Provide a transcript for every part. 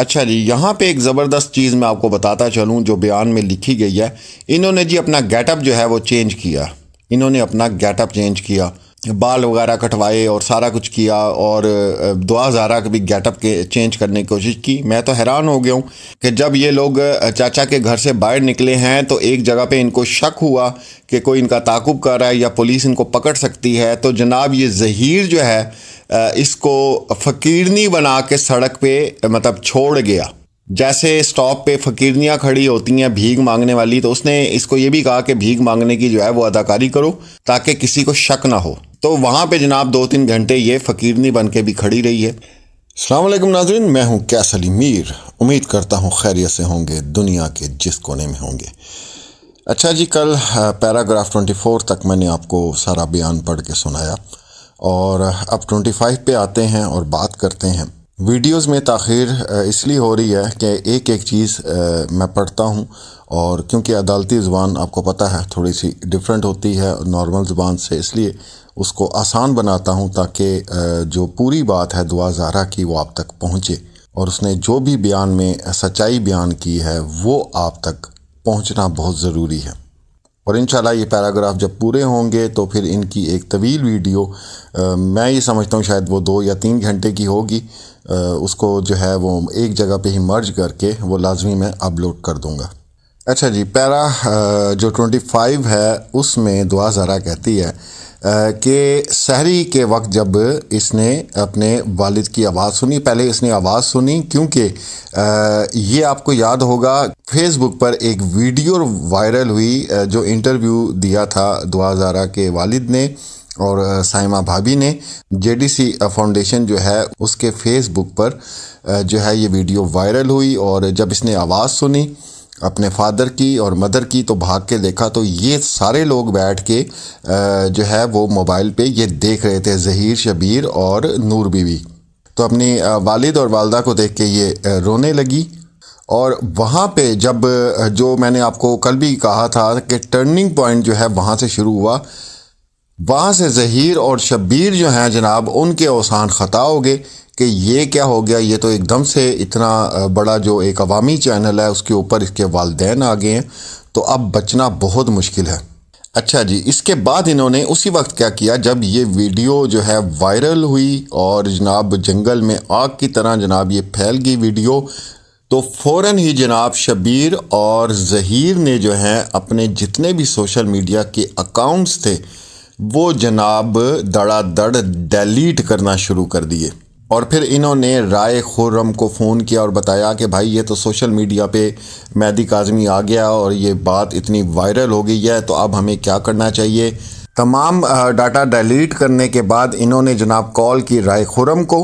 अच्छा जी यहाँ पे एक ज़बरदस्त चीज़ मैं आपको बताता चलूँ जो बयान में लिखी गई है इन्होंने जी अपना गेटअप जो है वो चेंज किया इन्होंने अपना गेटअप चेंज किया बाल वगैरह कटवाए और सारा कुछ किया और दुआ ज़ारा कभी भी गेटअप के चेंज करने की कोशिश की मैं तो हैरान हो गया हूँ कि जब ये लोग चाचा के घर से बाहर निकले हैं तो एक जगह पे इनको शक हुआ कि कोई इनका ताकुब कर रहा है या पुलिस इनको पकड़ सकती है तो जनाब ये जहीर जो है इसको फ़कीरनी बना के सड़क पे मतलब छोड़ गया जैसे स्टॉप पे फ़कीरनियाँ खड़ी होती हैं भीख मांगने वाली तो उसने इसको ये भी कहा कि भीख मांगने की जो है वो अदाकारी करो ताकि किसी को शक ना हो तो वहाँ पे जनाब दो तीन घंटे ये फ़कीरनी बन के भी खड़ी रही है अल्लाम नाजरन मैं हूँ कैसली मीर उम्मीद करता हूँ खैरियत से होंगे दुनिया के जिस कोने में होंगे अच्छा जी कल पैराग्राफ 24 तक मैंने आपको सारा बयान पढ़ के सुनाया और अब 25 पे आते हैं और बात करते हैं वीडियोस में तखिर इसलिए हो रही है कि एक एक चीज़ मैं पढ़ता हूँ और क्योंकि अदालती ज़ुबान आपको पता है थोड़ी सी डिफरेंट होती है नॉर्मल ज़ुबान से इसलिए उसको आसान बनाता हूँ ताकि जो पूरी बात है दुआ ज़ारा की वो आप तक पहुँचे और उसने जो भी बयान में सच्चाई बयान की है वो आप तक पहुँचना बहुत ज़रूरी है और इन ये पैराग्राफ जब पूरे होंगे तो फिर इनकी एक तवील वीडियो आ, मैं ये समझता हूँ शायद वो दो या तीन घंटे की होगी उसको जो है वो एक जगह पे ही मर्ज करके वो लाजमी मैं अपलोड कर दूँगा अच्छा जी पैरा आ, जो 25 है उसमें दुआ ज़रा कहती है कि शहरी के वक्त जब इसने अपने वालिद की आवाज़ सुनी पहले इसने आवाज़ सुनी क्योंकि ये आपको याद होगा फेसबुक पर एक वीडियो वायरल हुई जो इंटरव्यू दिया था दुआ जारा के वालिद ने और साइमा भाभी ने जेडीसी फाउंडेशन जो है उसके फेसबुक पर जो है ये वीडियो वायरल हुई और जब इसने आवाज़ सुनी अपने फादर की और मदर की तो भाग के देखा तो ये सारे लोग बैठ के जो है वो मोबाइल पे ये देख रहे थे जहीर शबीर और नूर बीवी तो अपनी वालिद और वालदा को देख के ये रोने लगी और वहाँ पे जब जो मैंने आपको कल भी कहा था कि टर्निंग पॉइंट जो है वहाँ से शुरू हुआ वहाँ से जहीर और शब्बीर जो हैं जनाब उनके औसान ख़ता हो गए कि ये क्या हो गया ये तो एकदम से इतना बड़ा जो एक अवामी चैनल है उसके ऊपर इसके वालदेन आ गए हैं तो अब बचना बहुत मुश्किल है अच्छा जी इसके बाद इन्होंने उसी वक्त क्या किया जब ये वीडियो जो है वायरल हुई और जनाब जंगल में आग की तरह जनाब ये फैल गई वीडियो तो फ़ौर ही जनाब शबीर और जहीर ने जो है अपने जितने भी सोशल मीडिया के अकाउंट्स थे वो जनाब धड़ाधड़ डिलीट करना शुरू कर दिए और फिर इन्होंने राय खुर्रम को फ़ोन किया और बताया कि भाई ये तो सोशल मीडिया पे मैदी काजमी आ गया और ये बात इतनी वायरल हो गई है तो अब हमें क्या करना चाहिए तमाम डाटा डिलीट करने के बाद इन्होंने जनाब कॉल की राय खुर्रम को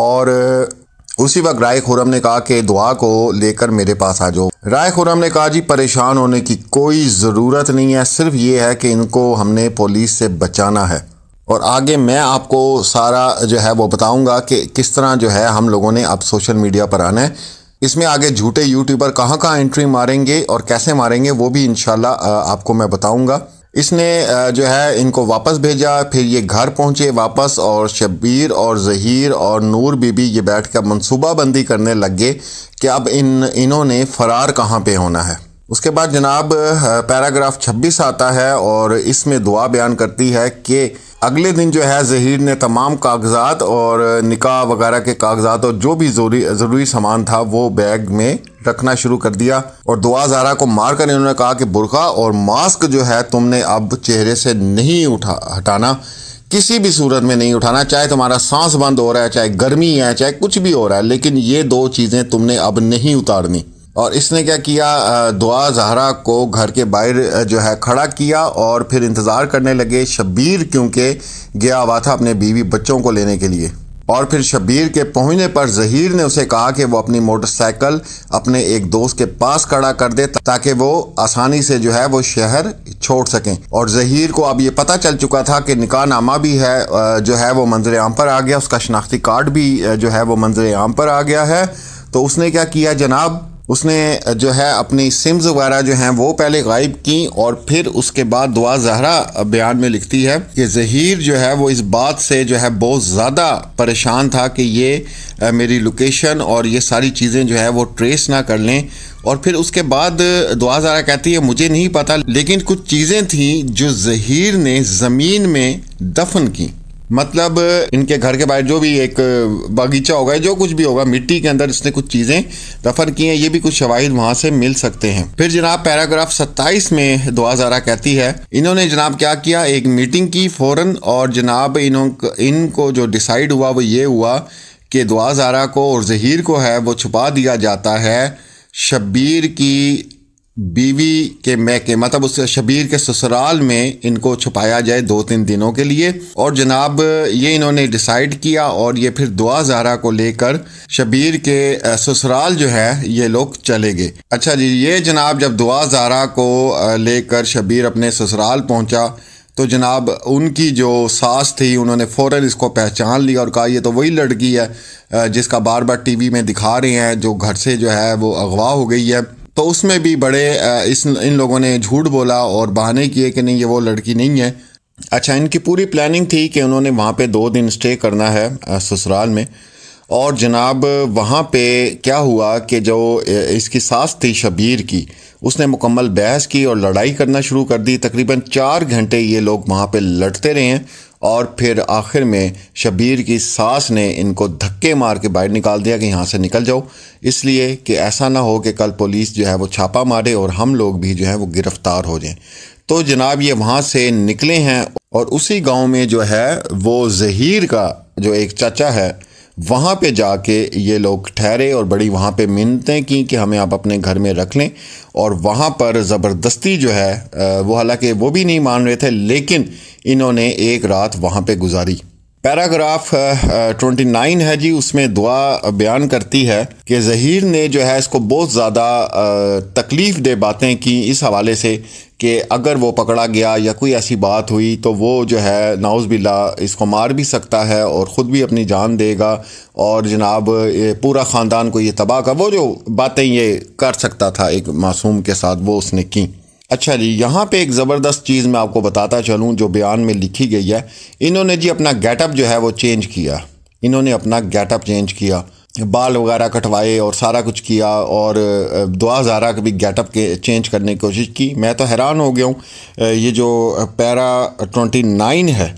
और उसी वक्त राय खुरम ने कहा कि दुआ को लेकर मेरे पास आ जाओ राय खुरम ने कहा जी परेशान होने की कोई ज़रूरत नहीं है सिर्फ ये है कि इनको हमने पुलिस से बचाना है और आगे मैं आपको सारा जो है वो बताऊंगा कि किस तरह जो है हम लोगों ने अब सोशल मीडिया पर आना है इसमें आगे झूठे यूट्यूबर कहाँ कहाँ एंट्री मारेंगे और कैसे मारेंगे वो भी इन आपको मैं बताऊँगा इसने जो है इनको वापस भेजा फिर ये घर पहुंचे वापस और शब्बीर और जहीर और नूर बीबी ये बैठ कर मनसूबाबंदी करने लग गए कि अब इन इन्होंने फ़रार कहाँ पे होना है उसके बाद जनाब पैराग्राफ 26 आता है और इसमें दुआ बयान करती है कि अगले दिन जो है जहीर ने तमाम कागजात और निकाह वगैरह के कागजात और जो भी ज़रूरी ज़रूरी सामान था वो बैग में रखना शुरू कर दिया और दुआ जारा को मार कर इन्होंने कहा कि बुरखा और मास्क जो है तुमने अब चेहरे से नहीं उठा हटाना किसी भी सूरत में नहीं उठाना चाहे तुम्हारा सांस बंद हो रहा है चाहे गर्मी है चाहे कुछ भी हो रहा है लेकिन ये दो चीज़ें तुमने अब नहीं उतारनी और इसने क्या किया दुआ जहरा को घर के बाहर जो है खड़ा किया और फिर इंतज़ार करने लगे शब्बीर क्योंकि गया हुआ था अपने बीवी बच्चों को लेने के लिए और फिर शब्बीर के पहुंचने पर जहीर ने उसे कहा कि वो अपनी मोटरसाइकिल अपने एक दोस्त के पास खड़ा कर दे ताकि वो आसानी से जो है वो शहर छोड़ सकें और जहीर को अब ये पता चल चुका था कि निकाहनामा भी है जो है वो मंजर आम पर आ गया उसका शनाख्ती कार्ड भी जो है वो मंजर आम पर आ गया है तो उसने क्या किया जनाब उसने जो है अपनी सिम्स वगैरह जो हैं वो पहले गायब की और फिर उसके बाद दुआ जहरा बयान में लिखती है कि जहीर जो है वो इस बात से जो है बहुत ज़्यादा परेशान था कि ये मेरी लोकेशन और ये सारी चीज़ें जो है वो ट्रेस ना कर लें और फिर उसके बाद दुआ जहरा कहती है मुझे नहीं पता लेकिन कुछ चीज़ें थी जो जहीर ने ज़मीन में दफन की मतलब इनके घर के बाहर जो भी एक बगीचा होगा जो कुछ भी होगा मिट्टी के अंदर इसने कुछ चीज़ें दफन की हैं ये भी कुछ शवाहिद वहाँ से मिल सकते हैं फिर जनाब पैराग्राफ 27 में दुआ जारा कहती है इन्होंने जनाब क्या किया एक मीटिंग की फ़ौरन और जनाब इन्हों इनको जो डिसाइड हुआ वो ये हुआ कि दुआ जारा को और जहीर को है वो छुपा दिया जाता है शब्बीर की बीवी के मैके मतलब उस शबीर के ससुराल में इनको छुपाया जाए दो तीन दिनों के लिए और जनाब ये इन्होंने डिसाइड किया और ये फिर दुआ जहरा को लेकर शबीर के ससुराल जो है ये लोग चले गए अच्छा जी ये जनाब जब दुआ जहरा को लेकर शबीर अपने ससुराल पहुंचा तो जनाब उनकी जो सास थी उन्होंने फ़ौर इसको पहचान लिया और कहा ये तो वही लड़की है जिसका बार बार टीवी में दिखा रहे हैं जो घर से जो है वो अगवा हो गई है तो उसमें भी बड़े इस इन लोगों ने झूठ बोला और बहाने किए कि नहीं ये वो लड़की नहीं है अच्छा इनकी पूरी प्लानिंग थी कि उन्होंने वहाँ पे दो दिन स्टे करना है ससुराल में और जनाब वहाँ पे क्या हुआ कि जो इसकी सास थी शबीर की उसने मुकम्मल बहस की और लड़ाई करना शुरू कर दी तकरीबन चार घंटे ये लोग वहाँ पे लड़ते रहे हैं और फिर आखिर में शबीर की सास ने इनको धक्के मार के बाहर निकाल दिया कि यहाँ से निकल जाओ इसलिए कि ऐसा ना हो कि कल पुलिस जो है वो छापा मारे और हम लोग भी जो है वो गिरफ़्तार हो जाएं तो जनाब ये वहाँ से निकले हैं और उसी गांव में जो है वो जहीर का जो एक चाचा है वहाँ पे जाके ये लोग ठहरे और बड़ी वहाँ पे मिन्नतें की कि हमें आप अपने घर में रख लें और वहाँ पर ज़बरदस्ती जो है वो हालांकि वो भी नहीं मान रहे थे लेकिन इन्होंने एक रात वहाँ पे गुजारी पैराग्राफ ट्वेंटी नाइन है जी उसमें दुआ बयान करती है कि जहीर ने जो है इसको बहुत ज़्यादा तकलीफ़ दे बातें की इस हवाले से कि अगर वो पकड़ा गया या कोई ऐसी बात हुई तो वो जो है नाउज़ बिल्ला इसको मार भी सकता है और ख़ुद भी अपनी जान देगा और जनाब पूरा ख़ानदान को ये तबाह का वो जो बातें ये कर सकता था एक मासूम के साथ वो उसने की अच्छा जी यहाँ पे एक ज़बरदस्त चीज़ मैं आपको बताता चलूँ जो बयान में लिखी गई है इन्होंने जी अपना गेटअप जो है वो चेंज किया इन्होंने अपना गेटअप चेंज किया बाल वगैरह कटवाए और सारा कुछ किया और दुआ जारा का भी गेटअप के चेंज करने की कोशिश की मैं तो हैरान हो गया हूँ ये जो पैरा ट्वेंटी नाइन है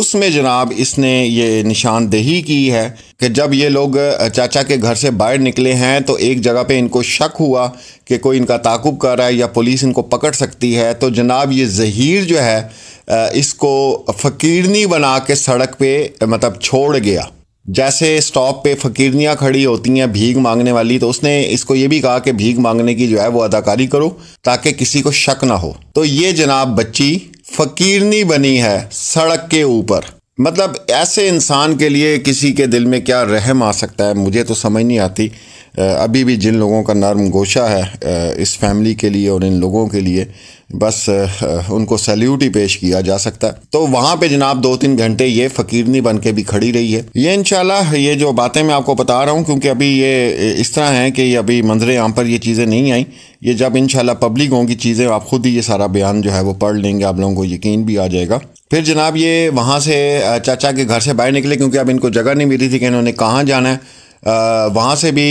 उसमें जनाब इसने ये निशानदेही की है कि जब ये लोग चाचा के घर से बाहर निकले हैं तो एक जगह पे इनको शक हुआ कि कोई इनका ताकुब कर रहा है या पुलिस इनको पकड़ सकती है तो जनाब ये जहीर जो है इसको फ़कीरनी बना के सड़क पे मतलब छोड़ गया जैसे स्टॉप पे फ़कीरनियाँ खड़ी होती हैं भीख मांगने वाली तो उसने इसको ये भी कहा कि भीख मांगने की जो है वो अदाकारी करो ताकि किसी को शक ना हो तो ये जनाब बच्ची फकीरनी बनी है सड़क के ऊपर मतलब ऐसे इंसान के लिए किसी के दिल में क्या रहम आ सकता है मुझे तो समझ नहीं आती अभी भी जिन लोगों का नर्म गोशा है इस फैमिली के लिए और इन लोगों के लिए बस उनको सैल्यूट ही पेश किया जा सकता है तो वहाँ पे जनाब दो तीन घंटे ये फकीरनी बन के भी खड़ी रही है ये इनशाला ये जो बातें मैं आपको बता रहा हूँ क्योंकि अभी ये इस तरह हैं कि अभी मंजर आम पर ये चीज़ें नहीं आई ये जब इनशाला पब्लिक होंगी चीज़ें आप खुद ही ये सारा बयान जो है वो पढ़ लेंगे आप लोगों को यकीन भी आ जाएगा फिर जनाब ये वहाँ से चाचा के घर से बाहर निकले क्योंकि अब इनको जगह नहीं मिली थी कि इन्होंने कहाँ जाना है वहाँ से भी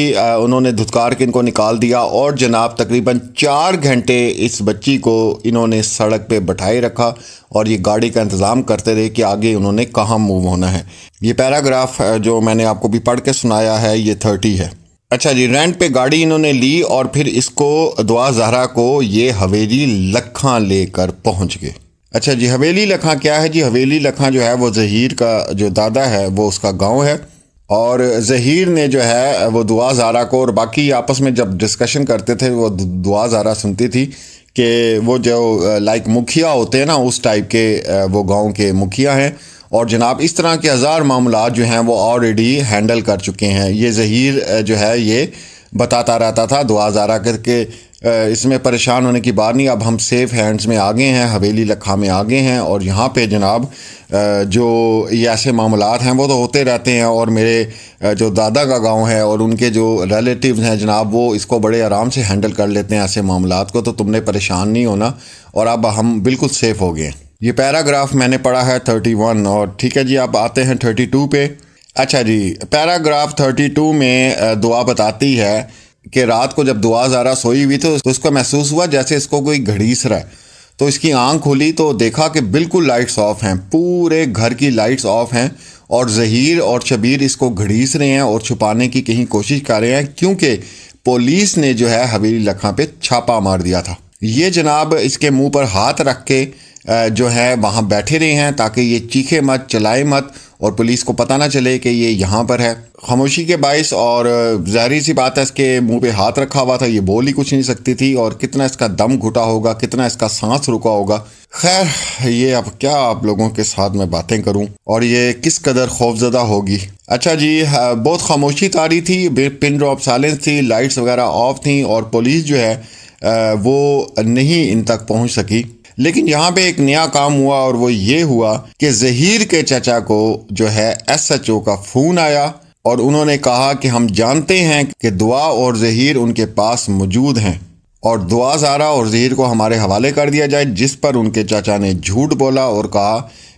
उन्होंने धुतकार के इनको निकाल दिया और जनाब तकरीबन चार घंटे इस बच्ची को इन्होंने सड़क पे बैठाए रखा और ये गाड़ी का इंतज़ाम करते रहे कि आगे उन्होंने कहाँ मूव होना है ये पैराग्राफ जो मैंने आपको भी पढ़ के सुनाया है ये थर्टी है अच्छा जी रेंट पे गाड़ी इन्होंने ली और फिर इसको दुआ जहरा को ये हवेली लखा लेकर पहुंच गए अच्छा जी हवेली लखा क्या है जी हवेली लखा जो है वो जहीर का जो दादा है वो उसका गांव है और जहीर ने जो है वो दुआ जारा को और बाकी आपस में जब डिस्कशन करते थे वो दुआ जारा सुनती थी कि वो जो लाइक मुखिया होते हैं ना उस टाइप के वो गांव के मुखिया हैं और जनाब इस तरह के हज़ार मामला जो हैं वो ऑलरेडी हैंडल कर चुके हैं ये जहीर जो है ये बताता रहता था दुआ जारा करके इसमें परेशान होने की बात नहीं अब हम सेफ़ हैंड्स में आगे हैं हवेली लखा में आगे हैं और यहाँ पे जनाब जो ये ऐसे मामला हैं वो तो होते रहते हैं और मेरे जो दादा का गांव है और उनके जो रिलेटिव हैं जनाब वो इसको बड़े आराम से हैंडल कर लेते हैं ऐसे मामला को तो तुमने परेशान नहीं होना और अब हम बिल्कुल सेफ़ हो गए ये पैराग्राफ मैंने पढ़ा है थर्टी वन और ठीक है जी आप आते हैं थर्टी टू पे अच्छा जी पैराग्राफ थर्टी टू में दुआ बताती है कि रात को जब दुआ ज़ारा सोई हुई थी तो उसको महसूस हुआ जैसे इसको कोई घड़ीस रहा है तो इसकी आंख खोली तो देखा कि बिल्कुल लाइट्स ऑफ हैं पूरे घर की लाइट्स ऑफ हैं और जहीर और शबीर इसको घड़ीस रहे हैं और छुपाने की कहीं कोशिश कर रहे हैं क्योंकि पुलिस ने जो है हवेली लखा पे छापा मार दिया था ये जनाब इसके मुंह पर हाथ रख के जो है वहाँ बैठे रहे हैं ताकि ये चीखे मत चलाए मत और पुलिस को पता ना चले कि ये यहाँ पर है खामोशी के बायस और जहरी सी बात है इसके मुंह पे हाथ रखा हुआ था ये बोल ही कुछ नहीं सकती थी और कितना इसका दम घुटा होगा कितना इसका सांस रुका होगा खैर ये अब क्या आप लोगों के साथ मैं बातें करूं और ये किस कदर खौफजदा होगी अच्छा जी बहुत खामोशी तारी थी पिन ड्रॉप साइलेंस थी लाइट्स वगैरह ऑफ थी और पुलिस जो है वो नहीं इन तक पहुँच सकी लेकिन यहाँ पे एक नया काम हुआ और वो ये हुआ कि जहीर के चचा को जो है एसएचओ का फोन आया और उन्होंने कहा कि हम जानते हैं कि दुआ और जहीर उनके पास मौजूद हैं और दुआ जारा और जहीर को हमारे हवाले कर दिया जाए जिस पर उनके चाचा ने झूठ बोला और कहा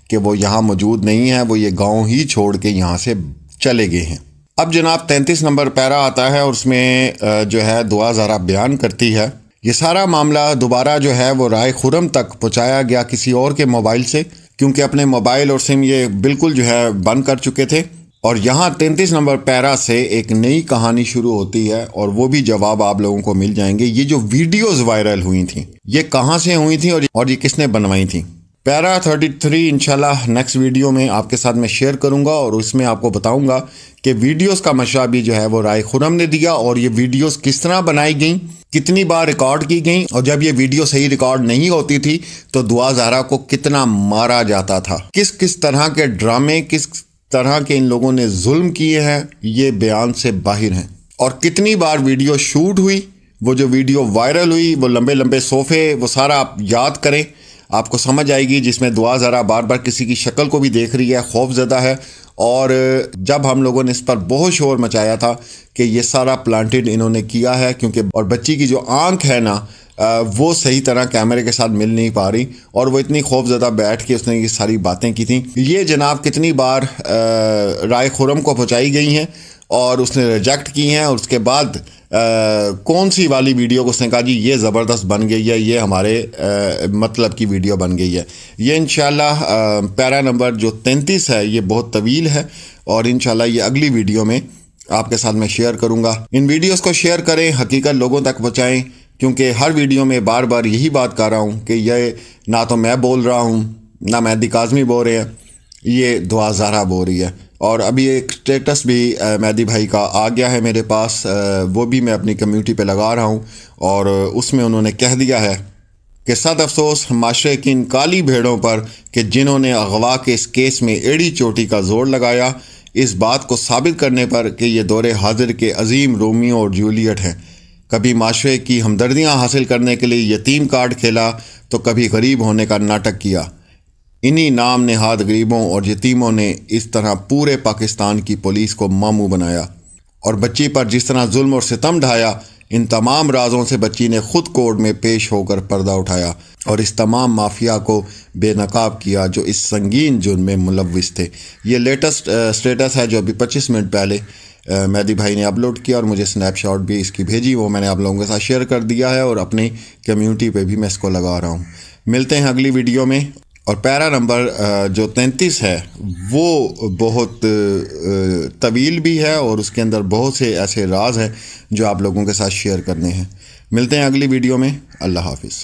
कि वो यहाँ मौजूद नहीं है वो ये गांव ही छोड़ के यहाँ से चले गए हैं अब जनाब तैंतीस नंबर पैरा आता है और उसमें जो है दुआ जारा बयान करती है ये सारा मामला दोबारा जो है वो राय खुरम तक पहुँचाया गया किसी और के मोबाइल से क्योंकि अपने मोबाइल और सिम ये बिल्कुल जो है बंद कर चुके थे और यहाँ तैंतीस नंबर पैरा से एक नई कहानी शुरू होती है और वो भी जवाब आप लोगों को मिल जाएंगे ये जो वीडियोस वायरल हुई थी ये कहाँ से हुई थी और और ये किसने बनवाई थी पैरा 33 इनशाला नेक्स्ट वीडियो में आपके साथ मैं शेयर करूंगा और उसमें आपको बताऊंगा कि वीडियोज का मशा भी जो है वो राय खुरम ने दिया और ये वीडियोज किस तरह बनाई गई कितनी बार रिकॉर्ड की गई और जब ये वीडियो सही रिकॉर्ड नहीं होती थी तो दुआ जहरा को कितना मारा जाता था किस किस तरह के ड्रामे किस तरह के इन लोगों ने जुल्म किए हैं ये बयान से बाहर हैं और कितनी बार वीडियो शूट हुई वो जो वीडियो वायरल हुई वो लंबे लंबे सोफ़े वो सारा आप याद करें आपको समझ आएगी जिसमें दुआ ज़रा बार बार किसी की शक्ल को भी देख रही है खौफ ज़्यादा है और जब हम लोगों ने इस पर बहुत शोर मचाया था कि ये सारा प्लांटेड इन्होंने किया है क्योंकि और बच्ची की जो आंख है ना वो सही तरह कैमरे के साथ मिल नहीं पा रही और वो इतनी ज़्यादा बैठ के उसने ये सारी बातें की थी ये जनाब कितनी बार राय खुरम को पहुँचाई गई हैं और उसने रिजेक्ट की हैं और उसके बाद आ, कौन सी वाली वीडियो को उसने कहा जी ये ज़बरदस्त बन गई है ये हमारे आ, मतलब की वीडियो बन गई है ये इन पैरा नंबर जो तैंतीस है ये बहुत तवील है और इन ये अगली वीडियो में आपके साथ मैं शेयर करूंगा इन वीडियोस को शेयर करें हकीकत लोगों तक पहुँचाएँ क्योंकि हर वीडियो में बार बार यही बात कर रहा हूँ कि यह ना तो मैं बोल रहा हूँ ना मैं दिकाजमी बोल रहे हैं ये दुआ जारा बोल रही है और अभी एक स्टेटस भी मैदी भाई का आ गया है मेरे पास वो भी मैं अपनी कम्यूनिटी पे लगा रहा हूँ और उसमें उन्होंने कह दिया है कि सद अफसोस माशरे की इन काली भेड़ों पर कि जिन्होंने अगवा के इस केस में एड़ी चोटी का जोर लगाया इस बात को साबित करने पर कि ये दौरे हाजिर के अजीम रोमियो और जूलियट हैं कभी माशरे की हमदर्दियाँ हासिल करने के लिए यतीम कार्ड खेला तो कभी गरीब होने का नाटक किया इन्हीं नाम नहाद गरीबों और यतीमों ने इस तरह पूरे पाकिस्तान की पुलिस को मामू बनाया और बच्ची पर जिस तरह जुल्म और सितम ढाया इन तमाम राजों से बच्ची ने खुद कोर्ट में पेश होकर पर्दा उठाया और इस तमाम माफिया को बेनकाब किया जो इस संगीन जुर्म में मुलविस थे ये लेटेस्ट स्टेटस है जो अभी पच्चीस मिनट पहले मेहदी भाई ने अपलोड किया और मुझे स्नैपशॉट भी इसकी भेजी वो मैंने आप लोगों के साथ शेयर कर दिया है और अपनी कम्युनिटी पे भी मैं इसको लगा रहा हूँ मिलते हैं अगली वीडियो में और पैरा नंबर जो तैंतीस है वो बहुत तवील भी है और उसके अंदर बहुत से ऐसे राज हैं जो आप लोगों के साथ शेयर करने हैं मिलते हैं अगली वीडियो में अल्लाह हाफिज़